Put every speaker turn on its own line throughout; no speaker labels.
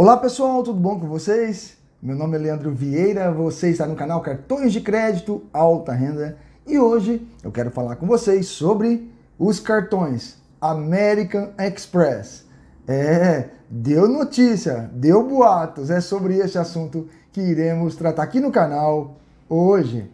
Olá pessoal, tudo bom com vocês? Meu nome é Leandro Vieira, você está no canal Cartões de Crédito Alta Renda e hoje eu quero falar com vocês sobre os cartões American Express. É, deu notícia, deu boatos, é sobre esse assunto que iremos tratar aqui no canal hoje.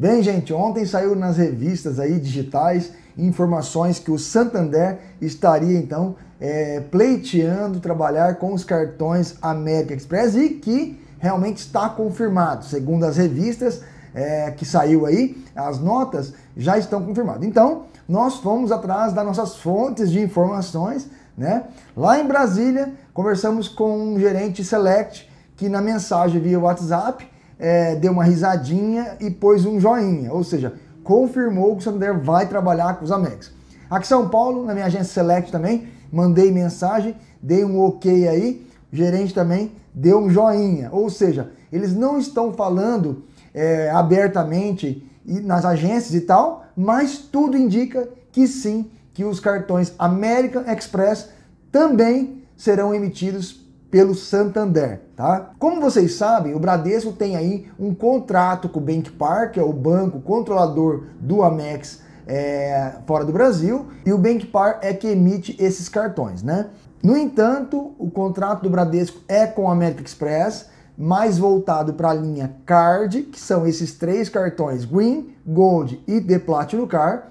Bem, gente, ontem saiu nas revistas aí digitais informações que o Santander estaria então é, pleiteando trabalhar com os cartões América Express e que realmente está confirmado. Segundo as revistas é, que saiu aí, as notas já estão confirmadas. Então, nós fomos atrás das nossas fontes de informações, né? Lá em Brasília, conversamos com um gerente Select que na mensagem via WhatsApp é, deu uma risadinha e pôs um joinha, ou seja, confirmou que o Santander vai trabalhar com os Amex. Aqui em São Paulo, na minha agência Select também, mandei mensagem, dei um ok aí, o gerente também deu um joinha. Ou seja, eles não estão falando é, abertamente nas agências e tal, mas tudo indica que sim, que os cartões American Express também serão emitidos pelo Santander, tá? Como vocês sabem, o Bradesco tem aí um contrato com o Bank Park, que é o banco controlador do Amex é, fora do Brasil e o Bankpar é que emite esses cartões, né? No entanto, o contrato do Bradesco é com a American Express, mais voltado para a linha Card, que são esses três cartões Green, Gold e The Platinum Card.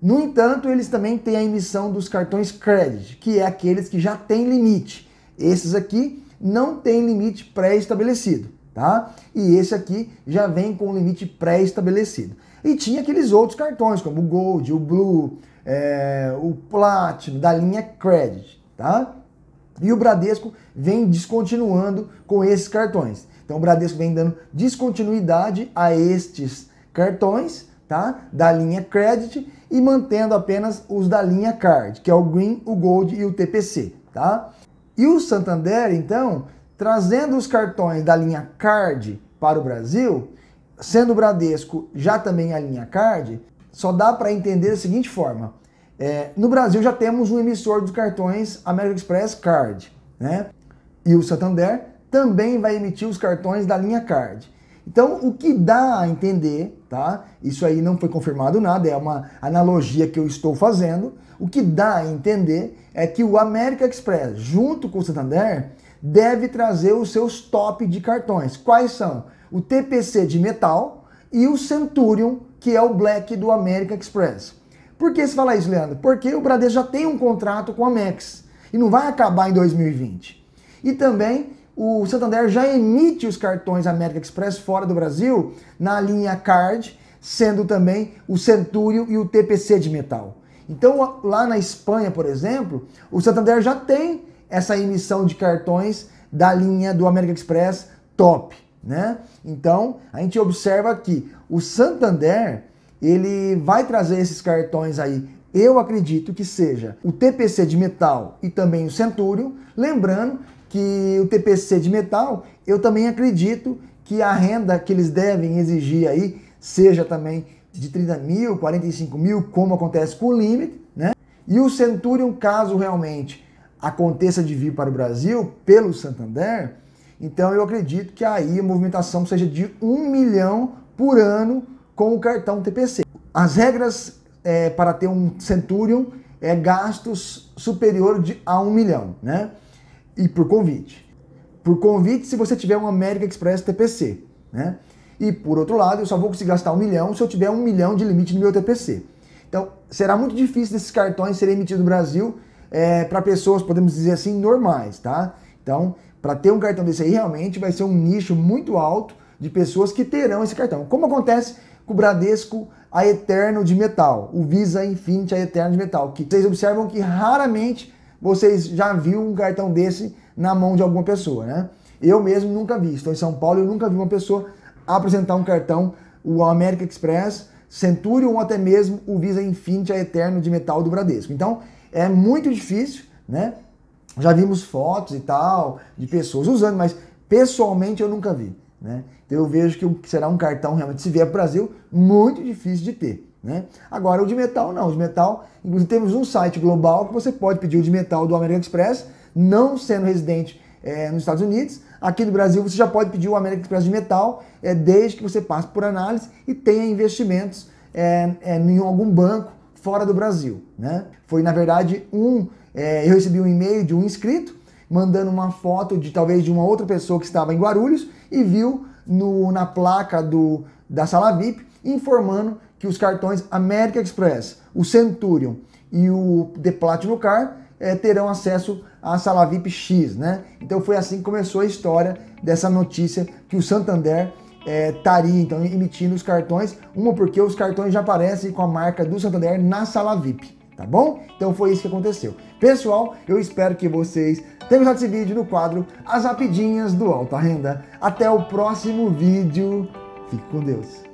No entanto, eles também têm a emissão dos cartões Credit, que é aqueles que já têm limite. Esses aqui não têm limite pré-estabelecido, tá? E esse aqui já vem com limite pré-estabelecido. E tinha aqueles outros cartões, como o Gold, o Blue, é, o Platinum, da linha Credit, tá? E o Bradesco vem descontinuando com esses cartões. Então o Bradesco vem dando descontinuidade a estes cartões, tá? Da linha Credit e mantendo apenas os da linha Card, que é o Green, o Gold e o TPC, tá? E o Santander, então, trazendo os cartões da linha Card para o Brasil, sendo o Bradesco já também a linha card, só dá para entender da seguinte forma. É, no Brasil já temos um emissor dos cartões American Express Card, né? E o Santander também vai emitir os cartões da linha Card. Então, o que dá a entender, tá? Isso aí não foi confirmado nada, é uma analogia que eu estou fazendo. O que dá a entender é que o American Express, junto com o Santander, deve trazer os seus top de cartões. Quais são? o TPC de metal e o Centurion, que é o Black do American Express. Por que se fala isso, Leandro? Porque o Bradesco já tem um contrato com a Amex e não vai acabar em 2020. E também o Santander já emite os cartões American Express fora do Brasil na linha Card, sendo também o Centurion e o TPC de metal. Então, lá na Espanha, por exemplo, o Santander já tem essa emissão de cartões da linha do American Express top né? Então, a gente observa que o Santander, ele vai trazer esses cartões aí. Eu acredito que seja o TPC de metal e também o Centúrio, lembrando que o TPC de metal, eu também acredito que a renda que eles devem exigir aí seja também de 30 mil, 45 mil, como acontece com o Limit, né? E o Centurion, caso realmente aconteça de vir para o Brasil pelo Santander, então eu acredito que aí a movimentação seja de 1 milhão por ano com o cartão TPC. As regras é, para ter um Centurion é gastos superior de, a 1 milhão, né? E por convite. Por convite, se você tiver um América Express TPC, né? E por outro lado, eu só vou conseguir gastar um milhão se eu tiver um milhão de limite no meu TPC. Então, será muito difícil desses cartões serem emitidos no Brasil é, para pessoas, podemos dizer assim, normais, tá? Então, para ter um cartão desse aí, realmente vai ser um nicho muito alto de pessoas que terão esse cartão. Como acontece com o Bradesco a Eterno de metal, o Visa Infinity a Eterno de metal, que vocês observam que raramente vocês já viram um cartão desse na mão de alguma pessoa, né? Eu mesmo nunca vi, estou em São Paulo, eu nunca vi uma pessoa apresentar um cartão, o American Express, Centurion ou até mesmo o Visa Infinity a Eterno de metal do Bradesco. Então, é muito difícil, né? Já vimos fotos e tal de pessoas usando, mas pessoalmente eu nunca vi. Né? Então eu vejo que será um cartão realmente, se vier para o Brasil, muito difícil de ter. Né? Agora o de metal não, o de metal, inclusive temos um site global que você pode pedir o de metal do American Express, não sendo residente é, nos Estados Unidos. Aqui no Brasil você já pode pedir o American Express de metal, é, desde que você passe por análise e tenha investimentos é, é, em algum banco fora do Brasil. Né? Foi, na verdade, um é, eu recebi um e-mail de um inscrito mandando uma foto de talvez de uma outra pessoa que estava em Guarulhos e viu no, na placa do, da sala VIP informando que os cartões American Express, o Centurion e o The Platinum Car é, terão acesso à sala VIP X, né? Então foi assim que começou a história dessa notícia que o Santander é, estaria é, então emitindo os cartões, uma porque os cartões já aparecem com a marca do Santander na sala VIP tá bom? Então foi isso que aconteceu. Pessoal, eu espero que vocês tenham gostado desse vídeo no quadro As Rapidinhas do Alta Renda. Até o próximo vídeo. Fique com Deus.